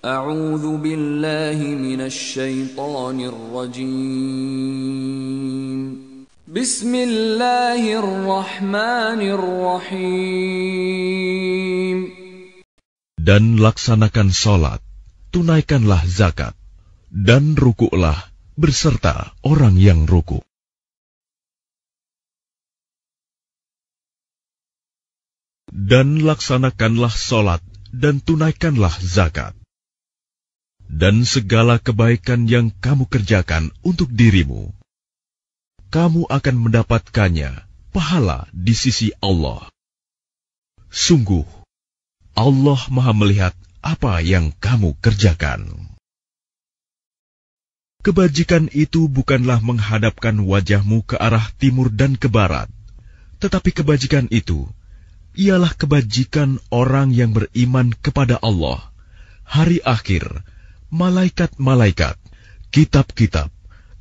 أعوذ بالله من الشيطان الرجيم بسم الله الرحمن الرحيم Dan laksanakan sholat, tunaikanlah zakat, dan rukuklah berserta orang yang ruku. Dan laksanakanlah sholat dan tunaikanlah zakat dan segala kebaikan yang kamu kerjakan untuk dirimu, kamu akan mendapatkannya pahala di sisi Allah. Sungguh, Allah Maha Melihat apa yang kamu kerjakan. Kebajikan itu bukanlah menghadapkan wajahmu ke arah timur dan ke barat, tetapi kebajikan itu ialah kebajikan orang yang beriman kepada Allah, hari akhir, malaikat-malaikat, kitab-kitab,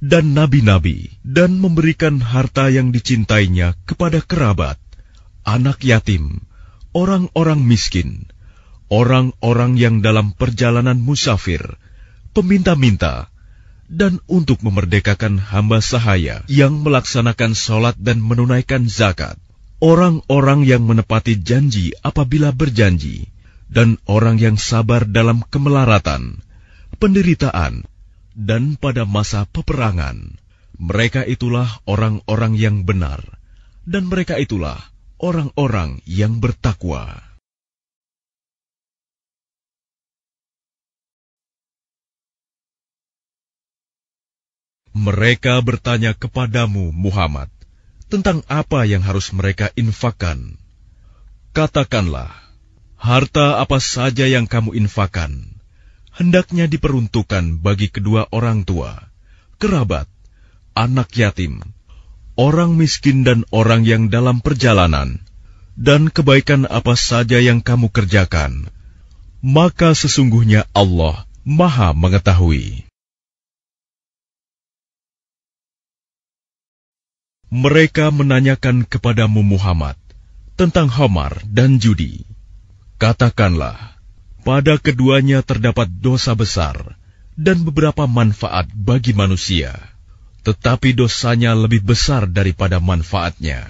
dan nabi-nabi, dan memberikan harta yang dicintainya kepada kerabat, anak yatim, orang-orang miskin, orang-orang yang dalam perjalanan musafir, peminta-minta, dan untuk memerdekakan hamba sahaya yang melaksanakan sholat dan menunaikan zakat, orang-orang yang menepati janji apabila berjanji, dan orang yang sabar dalam kemelaratan, penderitaan, dan pada masa peperangan. Mereka itulah orang-orang yang benar, dan mereka itulah orang-orang yang bertakwa. Mereka bertanya kepadamu, Muhammad, tentang apa yang harus mereka infakan. Katakanlah, harta apa saja yang kamu infakan hendaknya diperuntukkan bagi kedua orang tua, kerabat, anak yatim, orang miskin dan orang yang dalam perjalanan, dan kebaikan apa saja yang kamu kerjakan, maka sesungguhnya Allah Maha Mengetahui. Mereka menanyakan kepadamu Muhammad tentang Hamar dan judi. Katakanlah, pada keduanya terdapat dosa besar dan beberapa manfaat bagi manusia, tetapi dosanya lebih besar daripada manfaatnya.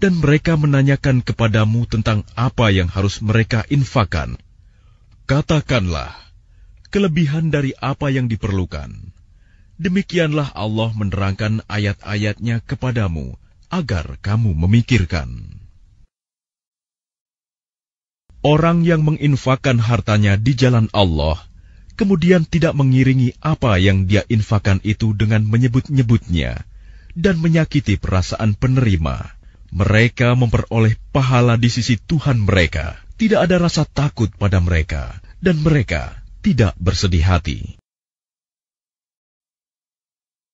Dan mereka menanyakan kepadamu tentang apa yang harus mereka infakan. Katakanlah, kelebihan dari apa yang diperlukan. Demikianlah Allah menerangkan ayat-ayatnya kepadamu agar kamu memikirkan. Orang yang menginfakkan hartanya di jalan Allah, kemudian tidak mengiringi apa yang dia infakan itu dengan menyebut-nyebutnya dan menyakiti perasaan penerima. Mereka memperoleh pahala di sisi Tuhan mereka. Tidak ada rasa takut pada mereka, dan mereka tidak bersedih hati.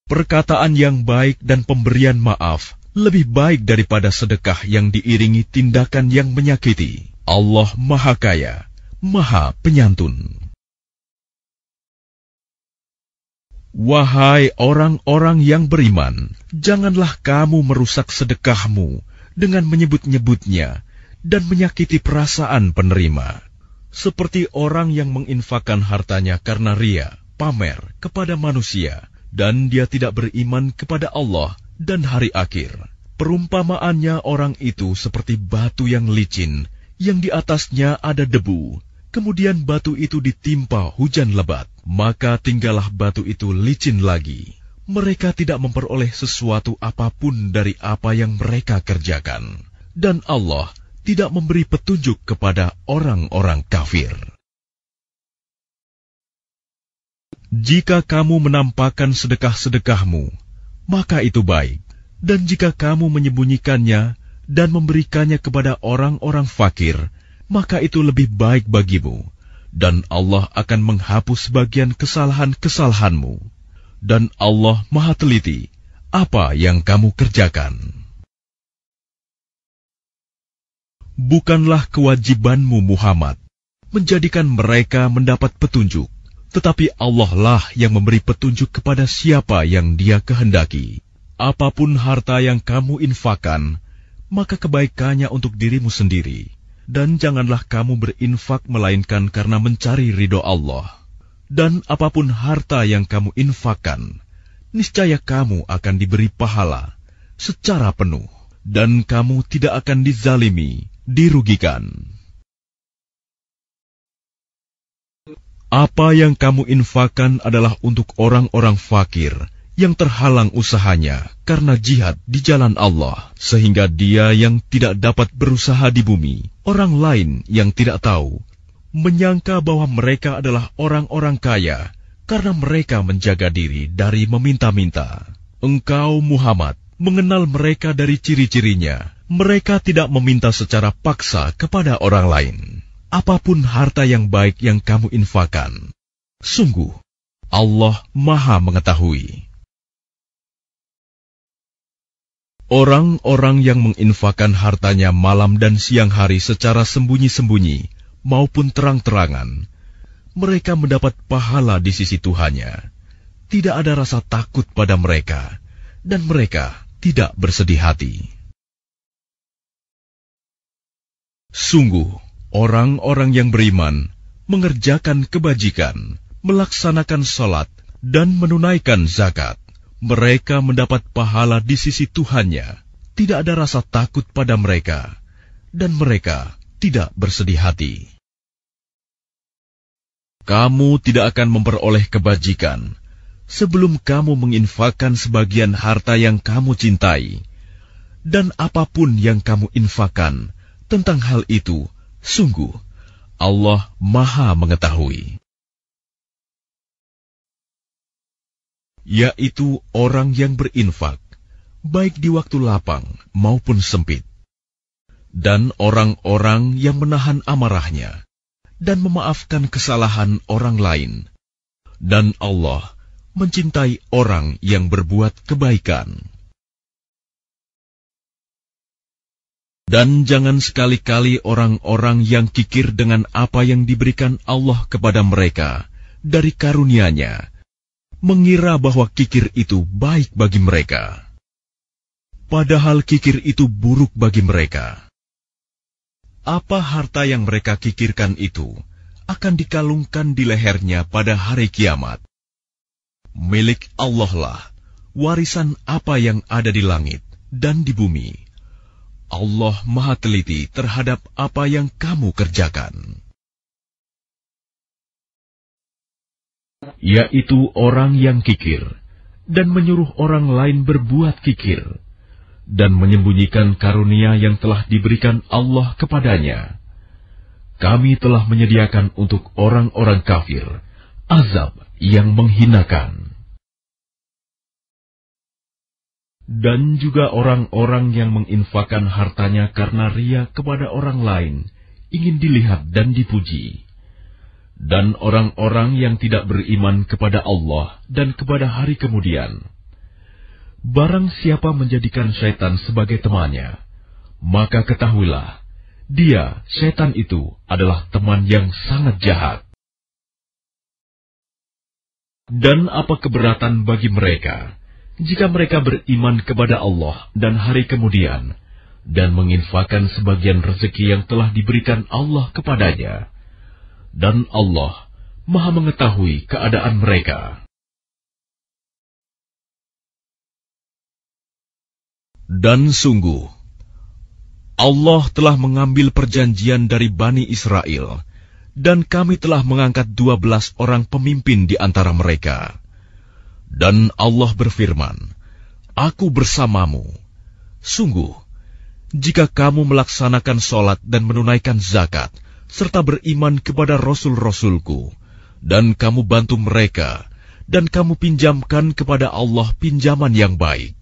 Perkataan yang baik dan pemberian maaf lebih baik daripada sedekah yang diiringi tindakan yang menyakiti. Allah Maha Kaya, Maha Penyantun. Wahai orang-orang yang beriman, janganlah kamu merusak sedekahmu dengan menyebut-nyebutnya dan menyakiti perasaan penerima. Seperti orang yang menginfakkan hartanya karena ria, pamer kepada manusia, dan dia tidak beriman kepada Allah dan hari akhir. Perumpamaannya orang itu seperti batu yang licin yang di atasnya ada debu. Kemudian batu itu ditimpa hujan lebat, maka tinggallah batu itu licin lagi. Mereka tidak memperoleh sesuatu apapun dari apa yang mereka kerjakan, dan Allah tidak memberi petunjuk kepada orang-orang kafir. Jika kamu menampakkan sedekah-sedekahmu, maka itu baik, dan jika kamu menyembunyikannya, dan memberikannya kepada orang-orang fakir, maka itu lebih baik bagimu, dan Allah akan menghapus sebagian kesalahan-kesalahanmu. Dan Allah Maha Teliti apa yang kamu kerjakan. Bukanlah kewajibanmu, Muhammad, menjadikan mereka mendapat petunjuk, tetapi Allah lah yang memberi petunjuk kepada siapa yang Dia kehendaki. Apapun harta yang kamu infakan, maka kebaikannya untuk dirimu sendiri, dan janganlah kamu berinfak melainkan karena mencari ridho Allah. Dan apapun harta yang kamu infakkan, niscaya kamu akan diberi pahala secara penuh, dan kamu tidak akan dizalimi, dirugikan. Apa yang kamu infakkan adalah untuk orang-orang fakir yang terhalang usahanya karena jihad di jalan Allah, sehingga dia yang tidak dapat berusaha di bumi, orang lain yang tidak tahu, menyangka bahwa mereka adalah orang-orang kaya karena mereka menjaga diri dari meminta-minta. Engkau, Muhammad, mengenal mereka dari ciri-cirinya. Mereka tidak meminta secara paksa kepada orang lain. Apapun harta yang baik yang kamu infakan, sungguh Allah Maha Mengetahui. Orang-orang yang menginfakan hartanya malam dan siang hari secara sembunyi-sembunyi maupun terang-terangan, mereka mendapat pahala di sisi Tuhannya. Tidak ada rasa takut pada mereka, dan mereka tidak bersedih hati. Sungguh, orang-orang yang beriman mengerjakan kebajikan, melaksanakan sholat, dan menunaikan zakat mereka mendapat pahala di sisi Tuhannya. Tidak ada rasa takut pada mereka, dan mereka tidak bersedih hati. Kamu tidak akan memperoleh kebajikan sebelum kamu menginfakkan sebagian harta yang kamu cintai, dan apapun yang kamu infakkan tentang hal itu, sungguh Allah Maha Mengetahui. yaitu orang yang berinfak, baik di waktu lapang maupun sempit, dan orang-orang yang menahan amarahnya dan memaafkan kesalahan orang lain, dan Allah mencintai orang yang berbuat kebaikan. Dan jangan sekali-kali orang-orang yang kikir dengan apa yang diberikan Allah kepada mereka dari karunia-Nya mengira bahwa kikir itu baik bagi mereka, padahal kikir itu buruk bagi mereka. Apa harta yang mereka kikirkan itu akan dikalungkan di lehernya pada hari kiamat. Milik Allah lah warisan apa yang ada di langit dan di bumi. Allah Maha Teliti terhadap apa yang kamu kerjakan. yaitu orang yang kikir, dan menyuruh orang lain berbuat kikir, dan menyembunyikan karunia yang telah diberikan Allah kepadanya. Kami telah menyediakan untuk orang-orang kafir azab yang menghinakan. Dan juga orang-orang yang menginfakan hartanya karena ria kepada orang lain ingin dilihat dan dipuji dan orang-orang yang tidak beriman kepada Allah dan kepada hari kemudian. Barang siapa menjadikan syaitan sebagai temannya, maka ketahuilah, dia, syaitan itu, adalah teman yang sangat jahat. Dan apa keberatan bagi mereka jika mereka beriman kepada Allah dan hari kemudian, dan menginfakan sebagian rezeki yang telah diberikan Allah kepadanya? dan Allah Maha Mengetahui keadaan mereka. Dan sungguh, Allah telah mengambil perjanjian dari Bani Israel, dan kami telah mengangkat dua belas orang pemimpin di antara mereka. Dan Allah berfirman, Aku bersamamu. Sungguh, jika kamu melaksanakan sholat dan menunaikan zakat, serta beriman kepada rasul-rasulku, dan kamu bantu mereka, dan kamu pinjamkan kepada Allah pinjaman yang baik.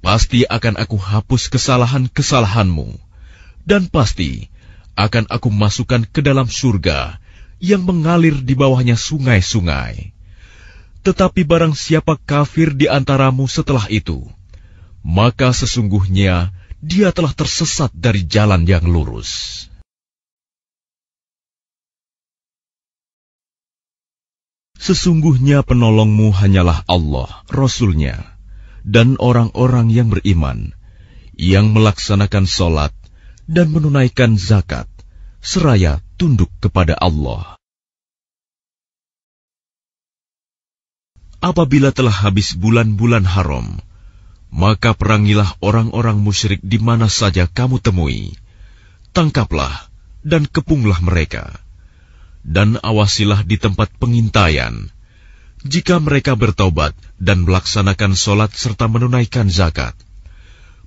Pasti akan aku hapus kesalahan-kesalahanmu, dan pasti akan aku masukkan ke dalam surga yang mengalir di bawahnya sungai-sungai. Tetapi barang siapa kafir di antaramu setelah itu, maka sesungguhnya dia telah tersesat dari jalan yang lurus. Sesungguhnya penolongmu hanyalah Allah, Rasulnya, dan orang-orang yang beriman, yang melaksanakan sholat dan menunaikan zakat, seraya tunduk kepada Allah. Apabila telah habis bulan-bulan haram, maka perangilah orang-orang musyrik di mana saja kamu temui. Tangkaplah dan kepunglah mereka.' dan awasilah di tempat pengintaian. Jika mereka bertobat dan melaksanakan solat serta menunaikan zakat,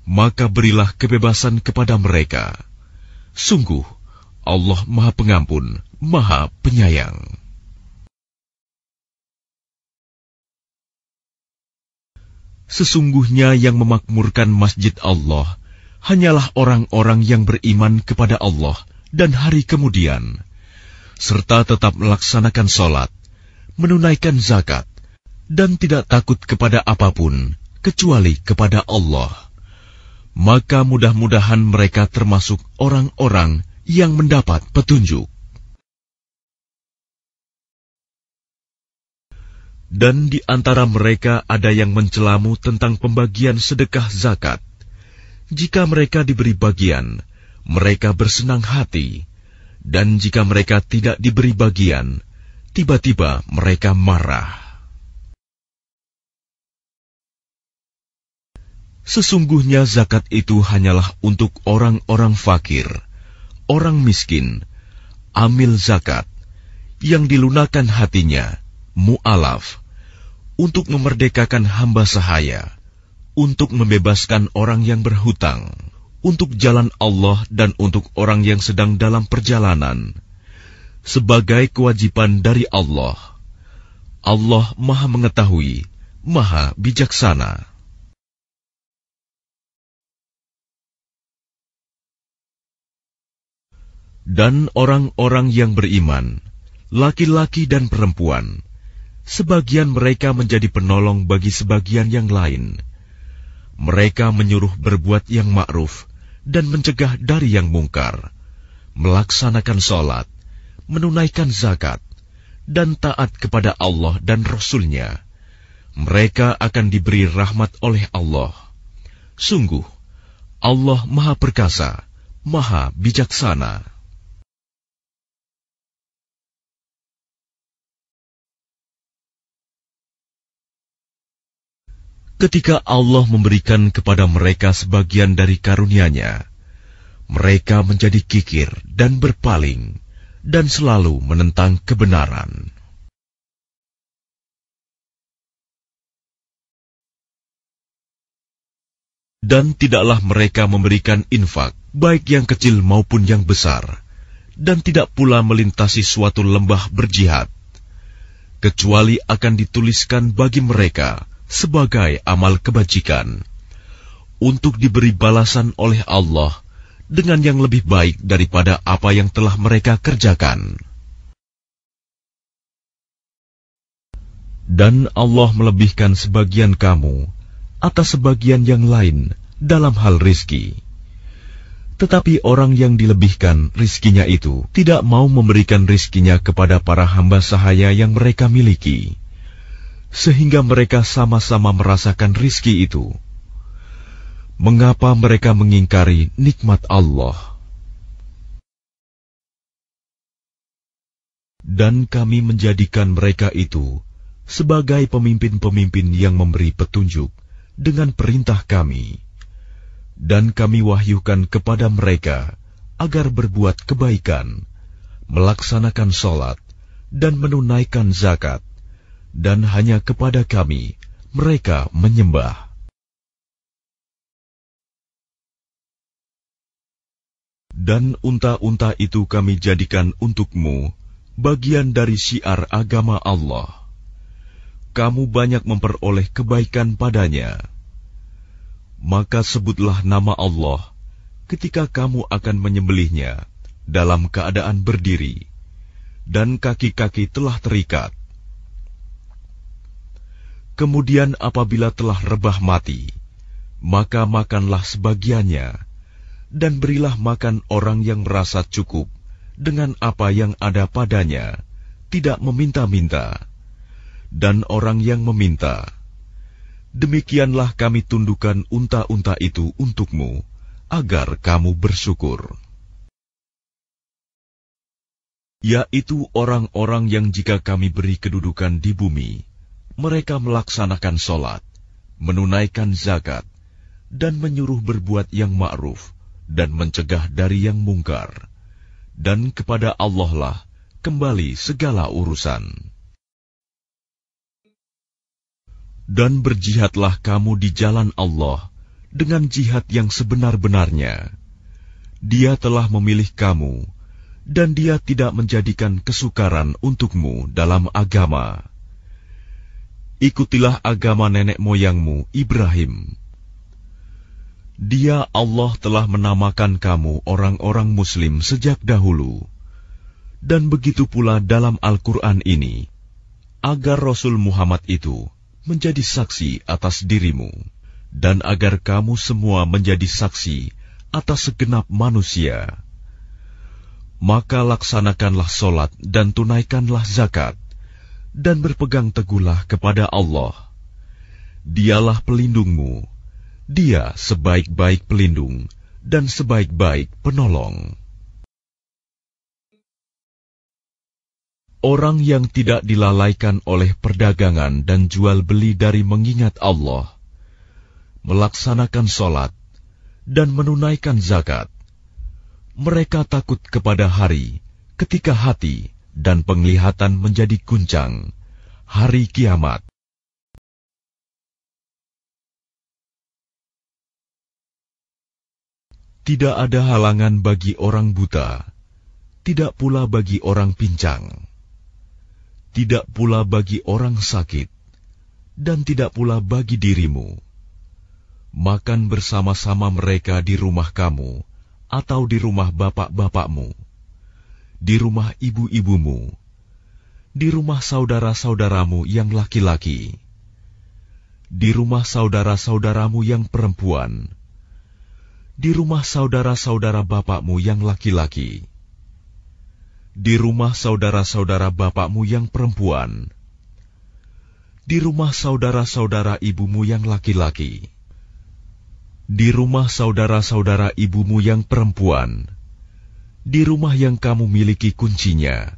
maka berilah kebebasan kepada mereka. Sungguh, Allah Maha Pengampun, Maha Penyayang. Sesungguhnya yang memakmurkan masjid Allah hanyalah orang-orang yang beriman kepada Allah dan hari kemudian serta tetap melaksanakan sholat, menunaikan zakat, dan tidak takut kepada apapun kecuali kepada Allah. Maka mudah-mudahan mereka termasuk orang-orang yang mendapat petunjuk. Dan di antara mereka ada yang mencelamu tentang pembagian sedekah zakat. Jika mereka diberi bagian, mereka bersenang hati dan jika mereka tidak diberi bagian, tiba-tiba mereka marah. Sesungguhnya zakat itu hanyalah untuk orang-orang fakir, orang miskin, amil zakat, yang dilunakan hatinya, mu'alaf, untuk memerdekakan hamba sahaya, untuk membebaskan orang yang berhutang untuk jalan Allah dan untuk orang yang sedang dalam perjalanan sebagai kewajiban dari Allah. Allah Maha Mengetahui, Maha Bijaksana. Dan orang-orang yang beriman, laki-laki dan perempuan, sebagian mereka menjadi penolong bagi sebagian yang lain. Mereka menyuruh berbuat yang ma'ruf dan mencegah dari yang mungkar, melaksanakan sholat, menunaikan zakat, dan taat kepada Allah dan Rasul-Nya, mereka akan diberi rahmat oleh Allah. Sungguh, Allah Maha Perkasa, Maha Bijaksana. ketika Allah memberikan kepada mereka sebagian dari karunia-Nya, mereka menjadi kikir dan berpaling, dan selalu menentang kebenaran. Dan tidaklah mereka memberikan infak, baik yang kecil maupun yang besar, dan tidak pula melintasi suatu lembah berjihad, kecuali akan dituliskan bagi mereka sebagai amal kebajikan untuk diberi balasan oleh Allah dengan yang lebih baik daripada apa yang telah mereka kerjakan. Dan Allah melebihkan sebagian kamu atas sebagian yang lain dalam hal rizki. Tetapi orang yang dilebihkan rizkinya itu tidak mau memberikan rizkinya kepada para hamba sahaya yang mereka miliki sehingga mereka sama-sama merasakan rizki itu. Mengapa mereka mengingkari nikmat Allah? Dan kami menjadikan mereka itu sebagai pemimpin-pemimpin yang memberi petunjuk dengan perintah kami. Dan kami wahyukan kepada mereka agar berbuat kebaikan, melaksanakan sholat, dan menunaikan zakat dan hanya kepada kami mereka menyembah. Dan unta-unta itu kami jadikan untukmu bagian dari syiar agama Allah. Kamu banyak memperoleh kebaikan padanya. Maka sebutlah nama Allah ketika kamu akan menyembelihnya dalam keadaan berdiri, dan kaki-kaki telah terikat. Kemudian apabila telah rebah mati, maka makanlah sebagiannya, dan berilah makan orang yang merasa cukup dengan apa yang ada padanya, tidak meminta-minta, dan orang yang meminta. Demikianlah kami tundukkan unta-unta itu untukmu, agar kamu bersyukur. Yaitu orang-orang yang jika kami beri kedudukan di bumi, mereka melaksanakan sholat, menunaikan zakat, dan menyuruh berbuat yang ma'ruf dan mencegah dari yang mungkar. Dan kepada Allah lah kembali segala urusan. Dan berjihadlah kamu di jalan Allah dengan jihad yang sebenar-benarnya. Dia telah memilih kamu, dan dia tidak menjadikan kesukaran untukmu dalam agama ikutilah agama nenek moyangmu Ibrahim. Dia Allah telah menamakan kamu orang-orang muslim sejak dahulu. Dan begitu pula dalam Al-Quran ini, agar Rasul Muhammad itu menjadi saksi atas dirimu, dan agar kamu semua menjadi saksi atas segenap manusia. Maka laksanakanlah solat dan tunaikanlah zakat dan berpegang teguhlah kepada Allah. Dialah pelindungmu. Dia sebaik-baik pelindung dan sebaik-baik penolong. Orang yang tidak dilalaikan oleh perdagangan dan jual beli dari mengingat Allah, melaksanakan sholat, dan menunaikan zakat, mereka takut kepada hari ketika hati dan penglihatan menjadi guncang. Hari kiamat. Tidak ada halangan bagi orang buta, tidak pula bagi orang pincang, tidak pula bagi orang sakit, dan tidak pula bagi dirimu. Makan bersama-sama mereka di rumah kamu atau di rumah bapak-bapakmu di rumah ibu-ibumu, di rumah saudara-saudaramu yang laki-laki, di rumah saudara-saudaramu yang perempuan, di rumah saudara-saudara bapakmu yang laki-laki, di rumah saudara-saudara bapakmu yang perempuan, di rumah saudara-saudara ibumu yang laki-laki, di rumah saudara-saudara ibumu yang perempuan di rumah yang kamu miliki kuncinya,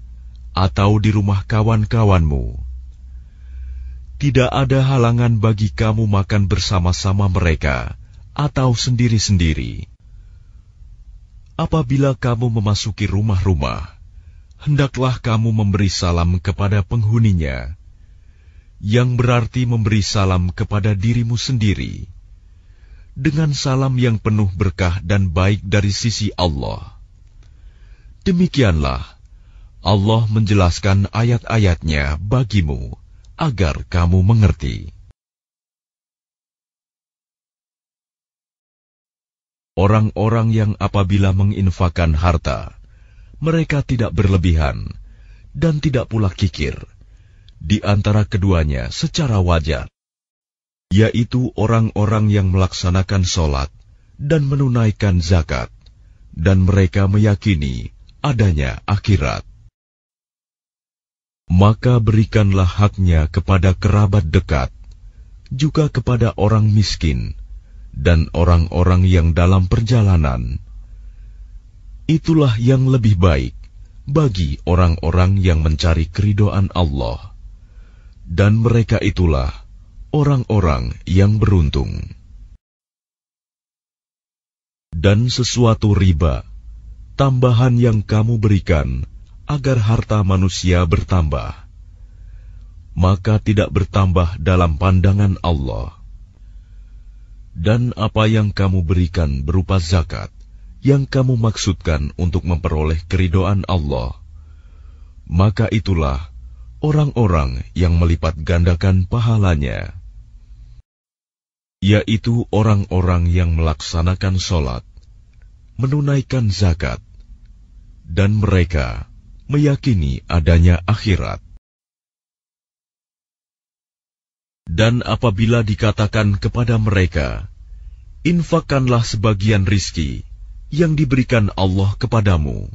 atau di rumah kawan-kawanmu. Tidak ada halangan bagi kamu makan bersama-sama mereka atau sendiri-sendiri. Apabila kamu memasuki rumah-rumah, hendaklah kamu memberi salam kepada penghuninya, yang berarti memberi salam kepada dirimu sendiri, dengan salam yang penuh berkah dan baik dari sisi Allah. Demikianlah Allah menjelaskan ayat-ayatnya bagimu agar kamu mengerti. Orang-orang yang apabila menginfakan harta, mereka tidak berlebihan dan tidak pula kikir di antara keduanya secara wajar, yaitu orang-orang yang melaksanakan sholat dan menunaikan zakat, dan mereka meyakini adanya akhirat. Maka berikanlah haknya kepada kerabat dekat, juga kepada orang miskin dan orang-orang yang dalam perjalanan. Itulah yang lebih baik bagi orang-orang yang mencari keridoan Allah, dan mereka itulah orang-orang yang beruntung. Dan sesuatu riba tambahan yang kamu berikan agar harta manusia bertambah, maka tidak bertambah dalam pandangan Allah. Dan apa yang kamu berikan berupa zakat yang kamu maksudkan untuk memperoleh keridoan Allah, maka itulah orang-orang yang melipat gandakan pahalanya, yaitu orang-orang yang melaksanakan sholat, menunaikan zakat, dan mereka meyakini adanya akhirat. Dan apabila dikatakan kepada mereka, infakkanlah sebagian rizki yang diberikan Allah kepadamu.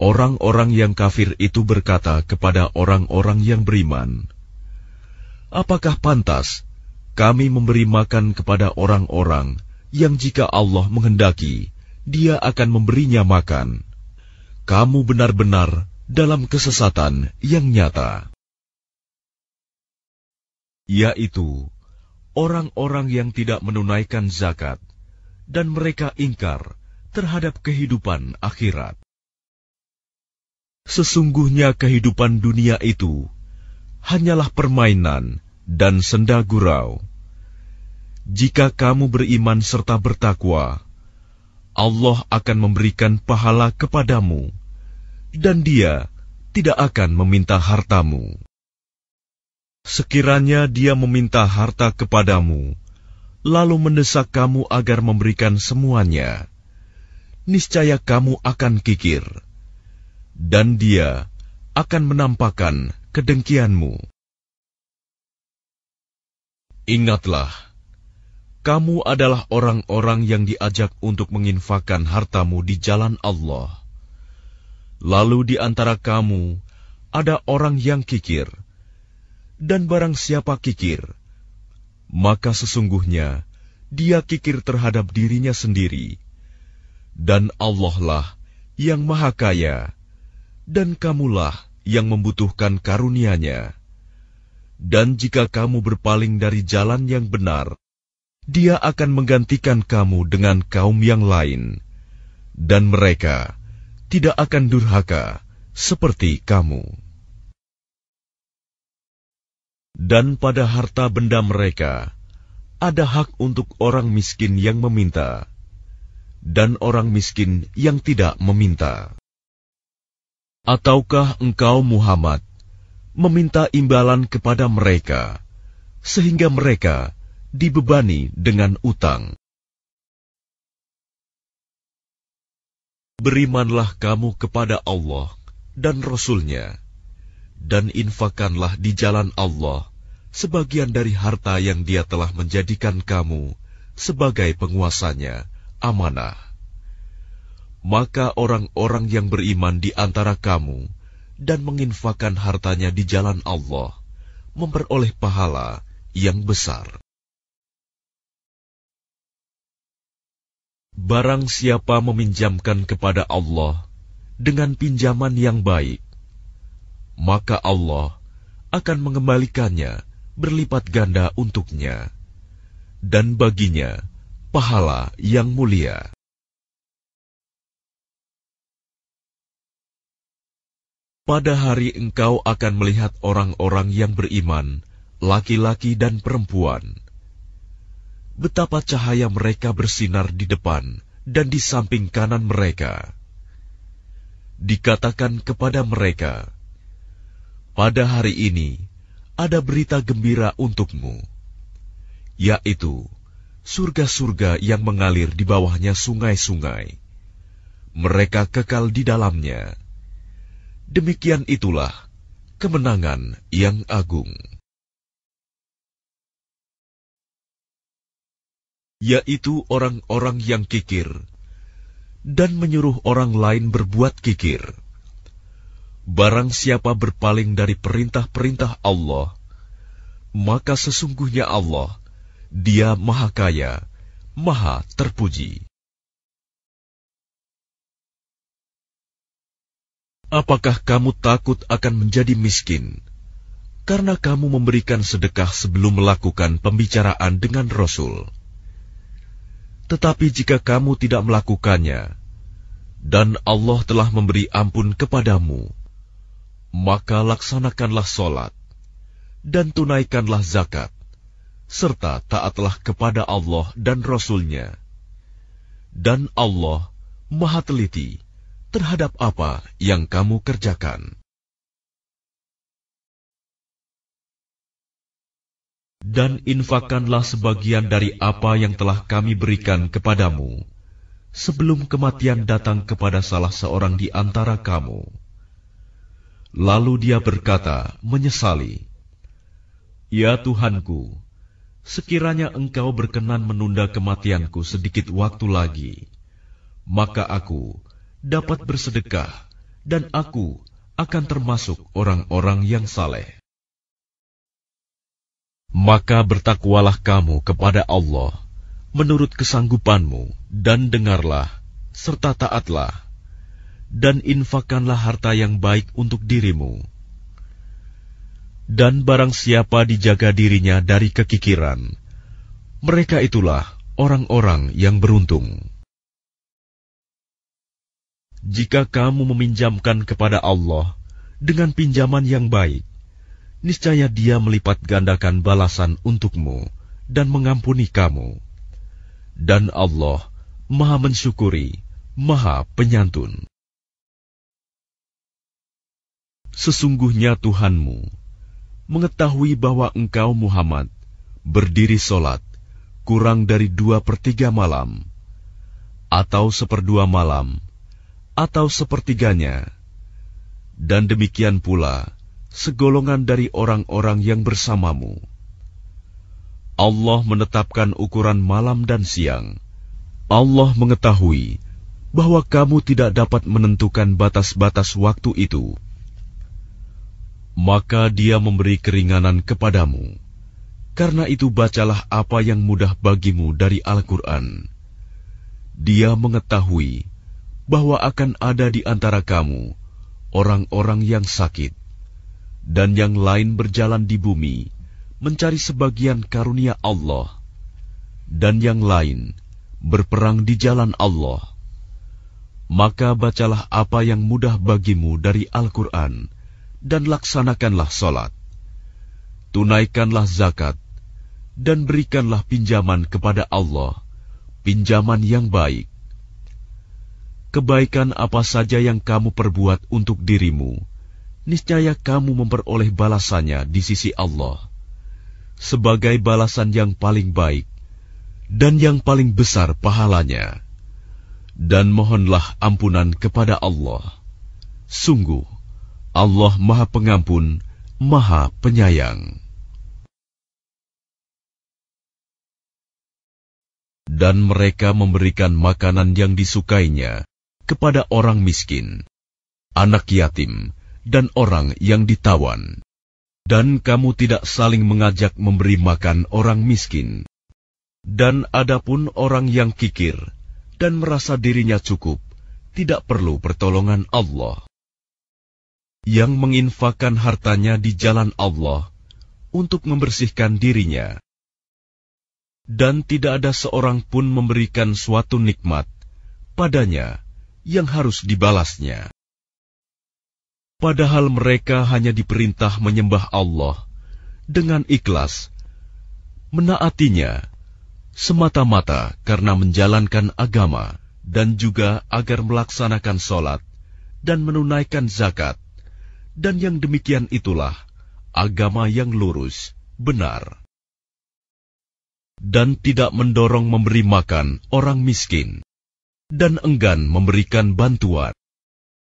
Orang-orang yang kafir itu berkata kepada orang-orang yang beriman, Apakah pantas kami memberi makan kepada orang-orang yang jika Allah menghendaki, dia akan memberinya makan?' kamu benar-benar dalam kesesatan yang nyata, yaitu orang-orang yang tidak menunaikan zakat dan mereka ingkar terhadap kehidupan akhirat. Sesungguhnya kehidupan dunia itu hanyalah permainan dan senda gurau. Jika kamu beriman serta bertakwa, Allah akan memberikan pahala kepadamu, dan Dia tidak akan meminta hartamu. Sekiranya Dia meminta harta kepadamu, lalu mendesak kamu agar memberikan semuanya, niscaya kamu akan kikir, dan Dia akan menampakkan kedengkianmu. Ingatlah, kamu adalah orang-orang yang diajak untuk menginfakkan hartamu di jalan Allah. Lalu di antara kamu ada orang yang kikir, dan barang siapa kikir, maka sesungguhnya dia kikir terhadap dirinya sendiri, dan Allah lah yang Maha Kaya, dan kamulah yang membutuhkan karunia-Nya. Dan jika kamu berpaling dari jalan yang benar, dia akan menggantikan kamu dengan kaum yang lain, dan mereka tidak akan durhaka seperti kamu. Dan pada harta benda mereka ada hak untuk orang miskin yang meminta, dan orang miskin yang tidak meminta. Ataukah engkau, Muhammad, meminta imbalan kepada mereka, sehingga mereka dibebani dengan utang. Berimanlah kamu kepada Allah dan Rasul-Nya, dan infakkanlah di jalan Allah sebagian dari harta yang dia telah menjadikan kamu sebagai penguasanya, amanah. Maka orang-orang yang beriman di antara kamu dan menginfakkan hartanya di jalan Allah memperoleh pahala yang besar. Barang siapa meminjamkan kepada Allah dengan pinjaman yang baik, maka Allah akan mengembalikannya berlipat ganda untuknya, dan baginya pahala yang mulia. Pada hari engkau akan melihat orang-orang yang beriman, laki-laki dan perempuan betapa cahaya mereka bersinar di depan dan di samping kanan mereka. Dikatakan kepada mereka, "Pada hari ini ada berita gembira untukmu, yaitu surga-surga yang mengalir di bawahnya sungai-sungai. Mereka kekal di dalamnya." Demikian itulah kemenangan yang agung. yaitu orang-orang yang kikir, dan menyuruh orang lain berbuat kikir. Barang siapa berpaling dari perintah-perintah Allah, maka sesungguhnya Allah, Dia Maha Kaya, Maha Terpuji. Apakah kamu takut akan menjadi miskin karena kamu memberikan sedekah sebelum melakukan pembicaraan dengan Rasul? Tetapi jika kamu tidak melakukannya, dan Allah telah memberi ampun kepadamu, maka laksanakanlah solat, dan tunaikanlah zakat, serta taatlah kepada Allah dan Rasulnya. Dan Allah maha teliti terhadap apa yang kamu kerjakan. dan infakkanlah sebagian dari apa yang telah kami berikan kepadamu sebelum kematian datang kepada salah seorang di antara kamu. Lalu dia berkata, menyesali, Ya Tuhanku, sekiranya engkau berkenan menunda kematianku sedikit waktu lagi, maka aku dapat bersedekah dan aku akan termasuk orang-orang yang saleh. Maka bertakwalah kamu kepada Allah menurut kesanggupanmu dan dengarlah serta taatlah dan infakkanlah harta yang baik untuk dirimu. Dan barang siapa dijaga dirinya dari kekikiran, mereka itulah orang-orang yang beruntung. Jika kamu meminjamkan kepada Allah dengan pinjaman yang baik, niscaya dia melipat gandakan balasan untukmu dan mengampuni kamu. Dan Allah maha mensyukuri, maha penyantun. Sesungguhnya Tuhanmu mengetahui bahwa engkau Muhammad berdiri solat kurang dari dua per tiga malam, atau seperdua malam, atau sepertiganya, dan demikian pula segolongan dari orang-orang yang bersamamu. Allah menetapkan ukuran malam dan siang. Allah mengetahui bahwa kamu tidak dapat menentukan batas-batas waktu itu. Maka Dia memberi keringanan kepadamu. Karena itu, bacalah apa yang mudah bagimu dari Al-Quran. Dia mengetahui bahwa akan ada di antara kamu orang-orang yang sakit dan yang lain berjalan di bumi mencari sebagian karunia Allah, dan yang lain berperang di jalan Allah. Maka bacalah apa yang mudah bagimu dari Al-Quran, dan laksanakanlah solat. Tunaikanlah zakat, dan berikanlah pinjaman kepada Allah, pinjaman yang baik. Kebaikan apa saja yang kamu perbuat untuk dirimu, niscaya kamu memperoleh balasannya di sisi Allah sebagai balasan yang paling baik dan yang paling besar pahalanya. Dan mohonlah ampunan kepada Allah. Sungguh, Allah Maha Pengampun, Maha Penyayang. Dan mereka memberikan makanan yang disukainya kepada orang miskin, anak yatim, dan orang yang ditawan. Dan kamu tidak saling mengajak memberi makan orang miskin. Dan adapun orang yang kikir dan merasa dirinya cukup, tidak perlu pertolongan Allah. Yang menginfakkan hartanya di jalan Allah untuk membersihkan dirinya. Dan tidak ada seorang pun memberikan suatu nikmat padanya yang harus dibalasnya padahal mereka hanya diperintah menyembah Allah dengan ikhlas, menaatinya semata-mata karena menjalankan agama dan juga agar melaksanakan sholat dan menunaikan zakat. Dan yang demikian itulah agama yang lurus, benar. Dan tidak mendorong memberi makan orang miskin, dan enggan memberikan bantuan.